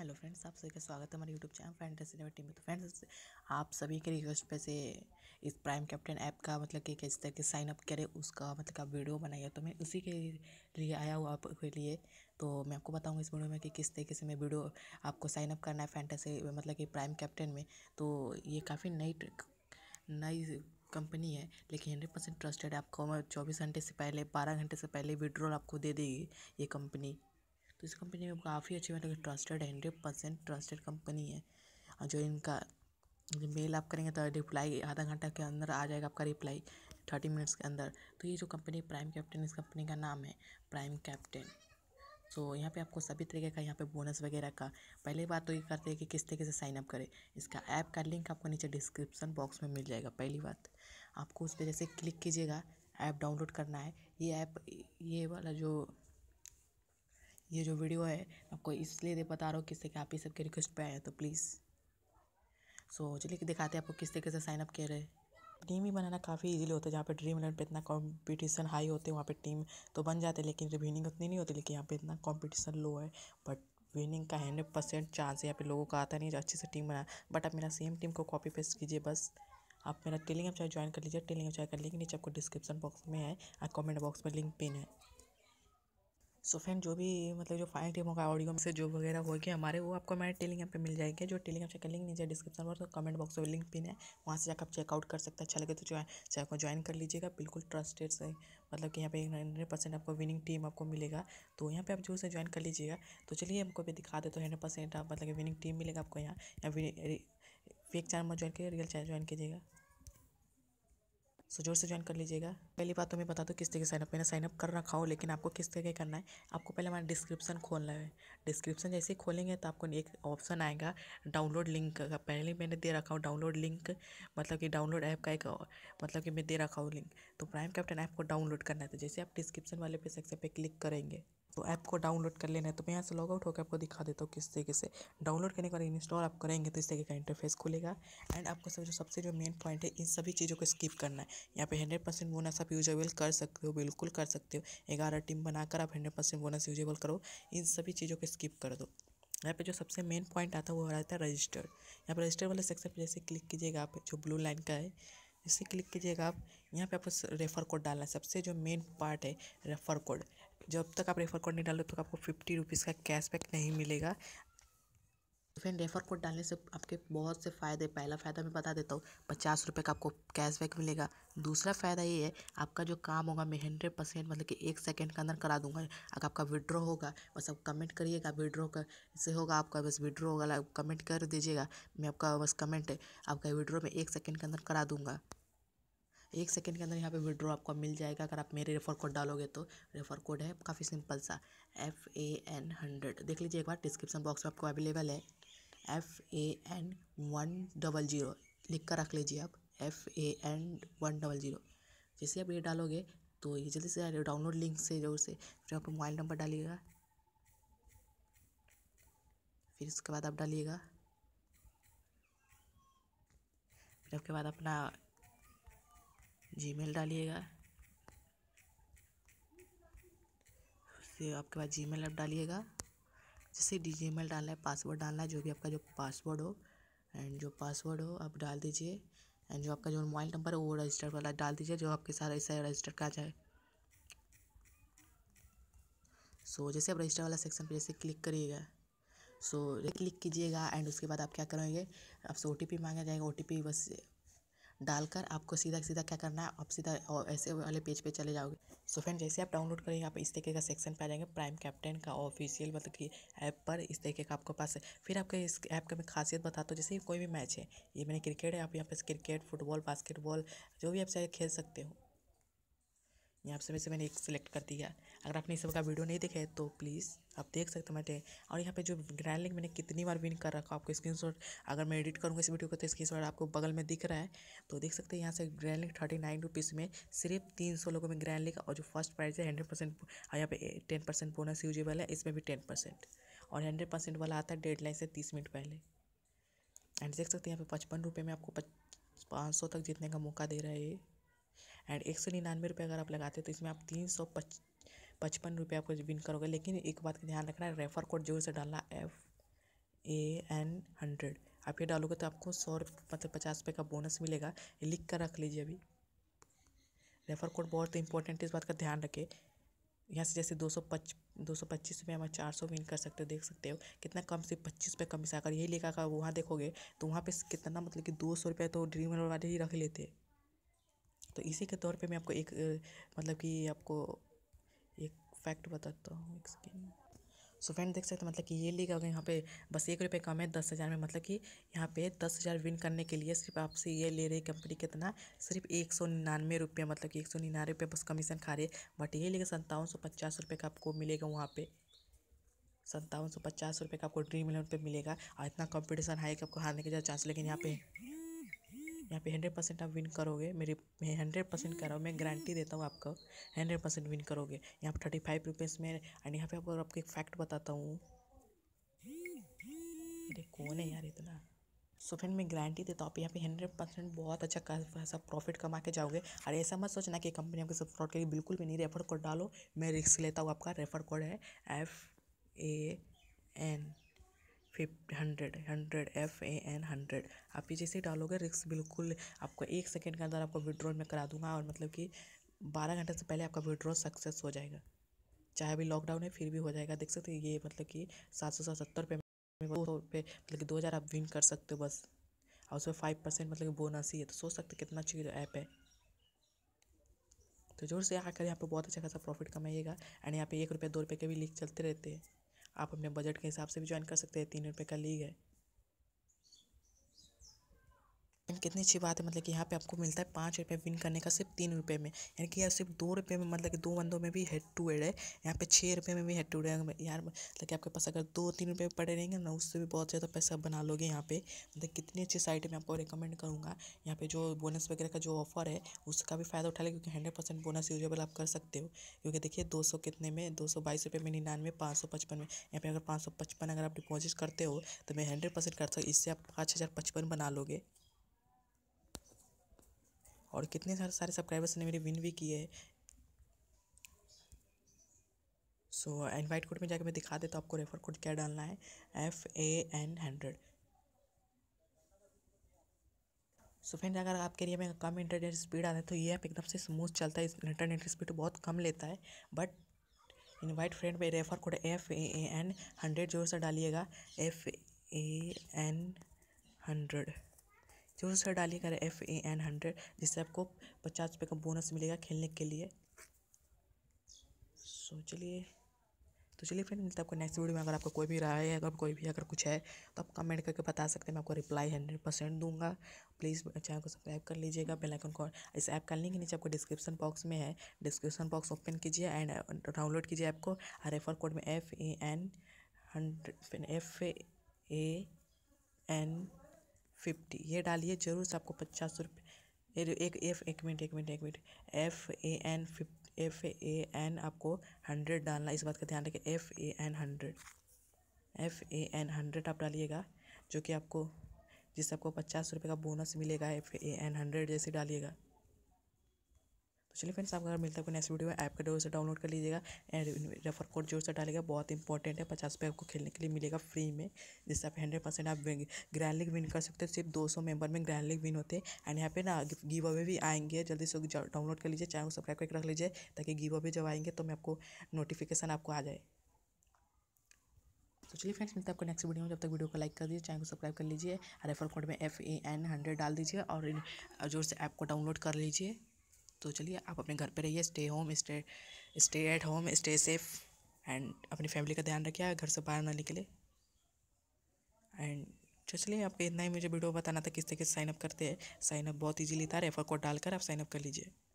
hello friends आप सभी का स्वागत है हमारे YouTube channel fantasy never team में तो फ्रेंड्स आप सभी के रिक्वेस्ट पे से इस प्राइम कैप्टन ऐप का मतलब कि किस तरह के साइनअप करें उसका मतलब का वीडियो बनाइए तो मैं उसी के लिए आया हूँ आपके लिए तो मैं आपको बताऊँगा इस वीडियो में कि किस तरीके से मैं वीडियो आपको साइनअप करना है फैंटेसी मतलब कि प्राइम कैप्टन में तो ये काफ़ी नई नई कंपनी है लेकिन हंड्रेड परसेंट ट्रस्टेड आपको चौबीस घंटे से पहले बारह घंटे से पहले विड्रॉल आपको दे देगी ये कंपनी तो इस कंपनी में काफ़ी अच्छी मतलब ट्रस्टेड है हंड्रेड परसेंट ट्रस्टेड कंपनी है और जो इनका मेल आप करेंगे तो रिप्लाई आधा घंटा के अंदर आ जाएगा आपका रिप्लाई थर्टी मिनट्स के अंदर तो ये जो कंपनी प्राइम कैप्टन इस कंपनी का नाम है प्राइम कैप्टन सो so, यहाँ पे आपको सभी तरीके का यहाँ पे बोनस वगैरह का पहले बात तो ये करते हैं कि किस तरीके से साइनअप करें इसका ऐप का लिंक आपको नीचे डिस्क्रिप्शन बॉक्स में मिल जाएगा पहली बात आपको उस पर जैसे क्लिक कीजिएगा ऐप डाउनलोड करना है ये ऐप ये वाला जो ये जो वीडियो है आपको इसलिए दे बता रहा हूँ किससे कि आप ही सबके रिक्वेस्ट पे आए हैं तो प्लीज़ सो so, चलिए दिखाते हैं आपको किस तरीके से साइनअप अप किया रहे टीम ही बनाना काफ़ी इजीली होता है जहाँ पे ड्रीम इलेवन पे इतना कंपटीशन हाई होते हैं वहाँ पे टीम तो बन जाते हैं लेकिन विनिंग उतनी नहीं होती लेकिन यहाँ पे इतना कंपटीशन लो है बट विनिंग का हंड्रेड परसेंट चांस है यहाँ पे लोगों का आता नहीं अच्छे से टीम बना बट आप मेरा सेम टीम को कॉपी पेस्ट कीजिए बस आप मेरा टेलिंग एप चाहे ज्वाइन कर लीजिए टेलिंग एप चाहे कर लीजिए नीचे आपको डिस्क्रिप्शन बॉक्स में है और कॉमेंट बॉक्स में लिंक पिन है सो फ्रेंड जो भी मतलब जो फाइनल टीमों का ऑडियो से जो वगैरह हो गया हमारे वो आपको हमारे टेलिंग ऐप पे मिल जाएगी जो टेलिंग ऐप का लिंक नीचे डिस्क्रिप्शन में तो कमेंट बॉक्स में लिंक पिन है वहाँ से जाकर आप चेकआउट कर सकते हैं अच्छा लगे तो जो चाहे को ज्वाइन कर लीजिएगा बिल्कुल ट्रस्टेड से मतलब कि यहाँ पे हंड्रेड परसेंट आपको विनिंग टीम आपको मिलेगा तो यहाँ पे आप जो है ज्वाइन कर लीजिएगा तो चलिए हमको भी दिखा देते तो हंड्रेड परसेंट आप मतलब विनिंग टीम मिलेगा आपको यहाँ या फेक चैनल में ज्वाइन करिए रियल चैनल ज्वाइन कीजिएगा सो जोर से ज्वाइन कर लीजिएगा पहली बात तो मैं बता दूँ किस तरीके साइनअप मैंने साइनअप कर रखा हो लेकिन आपको किस तरीके करना है आपको पहले हमारा डिस्क्रिप्शन खोलना है डिस्क्रिप्शन जैसे ही खोलेंगे तो आपको एक ऑप्शन आएगा डाउनलोड लिंक का पहले मैंने दे रखा हूँ डाउनलोड लिंक मतलब कि डाउनलोड ऐप का एक मतलब कि मैं दे रखा हूँ लिंक तो प्राइम कैप्टन ऐप को डाउनलोड करना है तो जैसे आप डिस्क्रिप्शन वाले पे सेक्शन पर क्लिक करेंगे तो ऐप को डाउनलोड कर लेना है तो मैं यहाँ से लॉग आउट होकर आपको दिखा देता हूँ किस तरीके से डाउनलोड करने के बाद इंस्टॉल आप करेंगे तो इस तरीके का इंटरफेस खुलेगा एंड आपको सब जो सबसे जो मेन पॉइंट है इन सभी चीज़ों को स्किप करना है यहाँ पे हंड्रेड परसेंट बोनस आप यूजेबल कर सकते हो बिल्कुल कर सकते हो ग्यारह टीम बनाकर आप हंड्रेड परसेंट बोनस यूजेबल करो इन सभी चीज़ों को स्किप कर दो यहाँ पे जो सबसे मेन पॉइंट आता है वो रहता है रजिस्टर्ड यहाँ पर रजिस्टर वाले सेक्शन पर जैसे क्लिक कीजिएगा आप जो ब्लू लाइन का है इसे क्लिक कीजिएगा आप यहाँ पे आपको रेफ़र कोड डालना है सबसे जो मेन पार्ट है रेफ़र कोड जब तक आप रेफ़र कोड नहीं डालो तो आपको फिफ्टी रुपीज़ का कैशबैक नहीं मिलेगा फ्रेंड रेफ़र कोड डालने से आपके बहुत से फ़ायदे पहला फ़ायदा मैं बता देता हूँ पचास रुपये का आपको कैशबैक मिलेगा दूसरा फ़ायदा ये है आपका जो काम होगा मैं हंड्रेड परसेंट मतलब कि एक सेकेंड के अंदर करा दूंगा अगर आपका विड्रॉ होगा बस आप कमेंट करिएगा विड्रॉ कर से होगा आपका बस विड्रॉ होगा कमेंट कर दीजिएगा मैं आपका बस कमेंट आपका विड्रॉ में एक सेकेंड के अंदर करा दूँगा एक सेकंड के अंदर यहाँ पे विड्रॉ आपको मिल जाएगा अगर आप मेरे रेफर कोड डालोगे तो रेफर कोड है काफ़ी सिंपल सा एफ़ ए एन हंड्रेड देख लीजिए एक बार डिस्क्रिप्शन बॉक्स में आपको अवेलेबल है F A N one double zero लिख कर रख लीजिए आप F A N one double zero जैसे आप ये डालोगे तो ये जल्दी से डाउनलोड लिंक से जो से फिर आप मोबाइल नंबर डालिएगा फिर उसके बाद आप डालिएगा फिर उसके बाद अपना जीमेल डालिएगा से आपके पास जी मेल ऐप डालिएगा जैसे डी जी मेल डालना है पासवर्ड डालना है जो भी आपका जो पासवर्ड हो एंड जो पासवर्ड हो आप डाल दीजिए एंड जो आपका जो मोबाइल नंबर है वो रजिस्टर वाला डाल दीजिए जो आपके सारा ऐसा रजिस्टर करा जाए सो so, जैसे आप रजिस्टर वाला सेक्शन पर जैसे क्लिक करिएगा सो so, क्लिक कीजिएगा एंड उसके बाद आप क्या करेंगे आपसे ओ टी पी मांगा जाएगा ओ टी पी बस डालकर आपको सीधा सीधा क्या करना है आप सीधा और ऐसे वाले पेज पे चले जाओगे सो फ्रेंड जैसे आप डाउनलोड करेंगे आप इस तरीके का सेक्शन पे आ जाएंगे प्राइम कैप्टन का ऑफिशियल मतलब कि ऐप पर इस तरीके का आपके पास है फिर आपके इस ऐप का मैं खासियत बताता हूँ जैसे कोई भी मैच है ये मैंने क्रिकेट है आप यहाँ पे क्रिकेट फुटबॉल बास्केटबॉल जो भी आप चाहे खेल सकते हो यहाँ पे से मैंने एक सिलेक्ट कर दिया अगर आपने इस सब का वीडियो नहीं देखे तो प्लीज़ आप देख सकते हैं और यहाँ पे जो ग्रैंड लिंक मैंने कितनी बार विन कर रखा आपको शॉट अगर मैं एडिट करूँगा इस वीडियो को तो स्क्रीनशॉट आपको बगल में दिख रहा है तो देख सकते हैं यहाँ से grand league thirty nine rupees में सिर्फ तीन सौ लोगों में ग्रैंड लिंक और जो फर्स्ट प्राइज़ है हंड्रेड परसेंट और यहाँ पे टेन परसेंट बोनस यूजेबल है इसमें भी टेन परसेंट और हंड्रेड परसेंट वाला आता है लाइन से तीस मिनट पहले एंड देख सकते हैं यहाँ पे पचपन रुपये में आपको पाँच सौ तक जीतने का मौका दे रहा है ये एंड एक सौ निन्यानवे रुपये अगर आप लगाते हैं तो इसमें आप तीन सौ पच पचपन रुपये आपको विन करोगे लेकिन एक बात का ध्यान रखना है रेफर कोड जो से डालना एफ ए एन हंड्रेड आप ये डालोगे तो आपको सौ मतलब पचास रुपये का बोनस मिलेगा ये लिख कर रख लीजिए अभी रेफर कोड बहुत इंपॉर्टेंट है इस बात का ध्यान रखें यहाँ से जैसे दो सौ पच दो सौ पच्चीस रुपये हम चार सौ विन कर सकते हो देख सकते हो कितना कम से पच्चीस रुपये कम से अगर यही लिखा वहाँ देखोगे तो वहाँ पे कितना मतलब कि दो सौ रुपये तो ड्रीम वाले ही रख लेते हैं तो इसी के तौर पे मैं आपको एक मतलब कि आपको एक फैक्ट बताता हूँ एक सेकेंड सो फ्रेंड देख सकते मतलब कि ये लीग अगर यहाँ पे बस एक रुपये कम है दस हज़ार में मतलब कि यहाँ पे दस हज़ार विन करने के लिए सिर्फ आपसे ये ले रही कंपनी कितना सिर्फ एक सौ निन्यानवे रुपये मतलब कि एक सौ निन्यानवे रुपये बस कमीशन खा रही है बट ये लीग सत्तावन सौ पचास रुपये का आपको मिलेगा वहाँ पर सत्तावन सौ पचास रुपये का आपको ड्रीम इलेवन पर मिलेगा और इतना कॉम्पिटिशन है कि आपको हारने के ज़्यादा चांस लेकिन यहाँ पे यहाँ पे हंड्रेड परसेंट आप विन करोगे मेरी मैं हंड्रेड परसेंट कर रहा हूँ मैं गारंटी देता हूँ आपको हंड्रेड परसेंट विन करोगे यहाँ पे थर्टी फाइव रुपीज़ में एंड यहाँ पे आपको आपको एक फैक्ट बताता हूँ अरे कौन है यार इतना सो फ्रेंड मैं गारंटी देता हूँ आप यहाँ पे हंड्रेड परसेंट बहुत अच्छा खासा प्रॉफिट कमा के जाओगे और ऐसा मत सोचना कि कंपनी आपके सब फ्रॉड करेगी बिल्कुल भी नहीं रेफर कोड डालो मैं रिस्क लेता हूँ आपका रेफर कोड है F A N fifty hundred hundred F A N hundred आप ये जैसे डालोगे रिस्क बिल्कुल आपको एक सेकेंड के अंदर आपको विड्रॉल में करा दूंगा और मतलब कि बारह घंटे से पहले आपका विड्रॉल सक्सेस हो जाएगा चाहे अभी लॉकडाउन है फिर भी हो जाएगा देख सकते हैं ये मतलब कि सात सौ सत्तर रुपये दो रुपये मतलब कि दो हज़ार आप विन कर सकते हो बस और उसमें फाइव परसेंट मतलब कि बोनस ही है तो सोच सकते कितना अच्छी ऐप है तो जोर से आकर यहाँ पर बहुत अच्छा खासा प्रॉफिट कमाइएगा एंड यहाँ पे एक रुपये दो रुपये के भी लीक चलते रहते हैं आप अपने बजट के हिसाब से भी ज्वाइन कर सकते हैं तीन रुपये का लीग है कितनी अच्छी बात है मतलब कि यहाँ पे आपको मिलता है पाँच रुपये विन करने का सिर्फ तीन रुपये में यानी कि यार सिर्फ दो रुपये में मतलब कि दो बंदों में भी हेड टू हेड है यहाँ पे छः रुपये में भी हेड टू हेड है यार मतलब कि आपके पास अगर दो तीन रुपये पड़े रहेंगे ना उससे भी बहुत ज़्यादा पैसा बना लोगे यहाँ पे मतलब कितनी अच्छी साइट है मैं आपको रिकमेंड करूँगा यहाँ पे जो बोनस वगैरह का जो ऑफर है उसका भी फ़ायदा उठा ले क्योंकि हंड्रेड परसेंट बोनस यूजेबल आप कर सकते हो क्योंकि देखिए दो सौ कितने में दो सौ बाईस रुपये में निन्यानवे पाँच सौ पचपन में यहाँ पे अगर पाँच सौ पचपन अगर आप डिपॉजिट करते हो तो मैं हंड्रेड परसेंट कर सकता इससे आप पाँच हज़ार पचपन बना लोगे और कितने सारे सारे सब्सक्राइबर्स ने मेरे विन भी किए सो इनवाइट कोड में जाकर मैं दिखा देता तो आपको रेफर कोड क्या डालना है F A N hundred so friend अगर आपके लिए में कम इंटरनेट स्पीड आता है तो ये ऐप एकदम से स्मूथ चलता है इंटरनेट स्पीड तो बहुत कम लेता है बट इनवाइट फ्रेंड पे refer code F A N hundred जोर से डालिएगा एफ ए एन हंड्रेड जरूर से डालिए करें एफ ए एन हंड्रेड जिससे आपको पचास रुपये का बोनस मिलेगा खेलने के लिए सो चलिए तो चलिए फ्रेंड मिलता है आपको नेक्स्ट वीडियो में अगर आपका कोई भी राय है अगर कोई भी अगर कुछ है तो आप कमेंट करके बता सकते हैं मैं आपको रिप्लाई हंड्रेड परसेंट दूंगा प्लीज़ चैनल को सब्सक्राइब कर लीजिएगा बेल आइकन को इस ऐप का लिंक नीचे आपको डिस्क्रिप्शन बॉक्स में है डिस्क्रिप्शन बॉक्स ओपन कीजिए एंड डाउनलोड uh, कीजिए ऐप को और रेफर कोड में F A N hundred F A N fifty ये डालिए जरूर से आपको पचास रुपये एक एफ एक मिनट एक मिनट एक minute F A N fifty F A N आपको हंड्रेड डालना इस बात का ध्यान रखें F A N hundred F A N hundred आप डालिएगा जो कि आपको जिससे आपको पचास रुपये का बोनस मिलेगा एफ ए एन हंड्रेड जैसे डालिएगा तो चलिए फ्रेंड्स आपका मिलता है नेक्स्ट वीडियो में ऐप का डोर से डाउनलोड कर लीजिएगा एंड रेफर कोड जोर से डालेगा बहुत इंपॉर्टेंट है पचास रुपये आपको खेलने के लिए मिलेगा फ्री में जिससे आप हंड्रेड परसेंट आप ग्रैंड लीग विन कर सकते हो सिर्फ दो सौ मेंबर में ग्रैंड लीग विन होते हैं एंड यहाँ पे ना गिव अवे भी आएंगे जल्दी से डाउनलोड कर लीजिए चैनल को सब्सक्राइब करके रख लीजिए ताकि गिव अवे जब आएंगे तो मैं आपको नोटिफिकेशन आपको आ जाए तो चलिए फ्रेंड्स मिलते हैं आपको नेक्स्ट वीडियो में जब तक वीडियो को लाइक कर दीजिए चैनल को सब्सक्राइब कर लीजिए रेफर कोड में एफ ए एन हंड्रेड डाल दीजिए और जोर से ऐप को डाउनलोड कर लीजिए तो चलिए आप अपने घर पे रहिए stay home stay stay at home stay safe and अपनी फैमिली का ध्यान रखिए घर से बाहर ना निकले एंड तो चलिए आपको इतना ही मुझे वीडियो बताना था किस तरीके से साइनअप करते हैं साइनअप बहुत ईजीली था रेफर कोड डालकर आप साइनअप कर लीजिए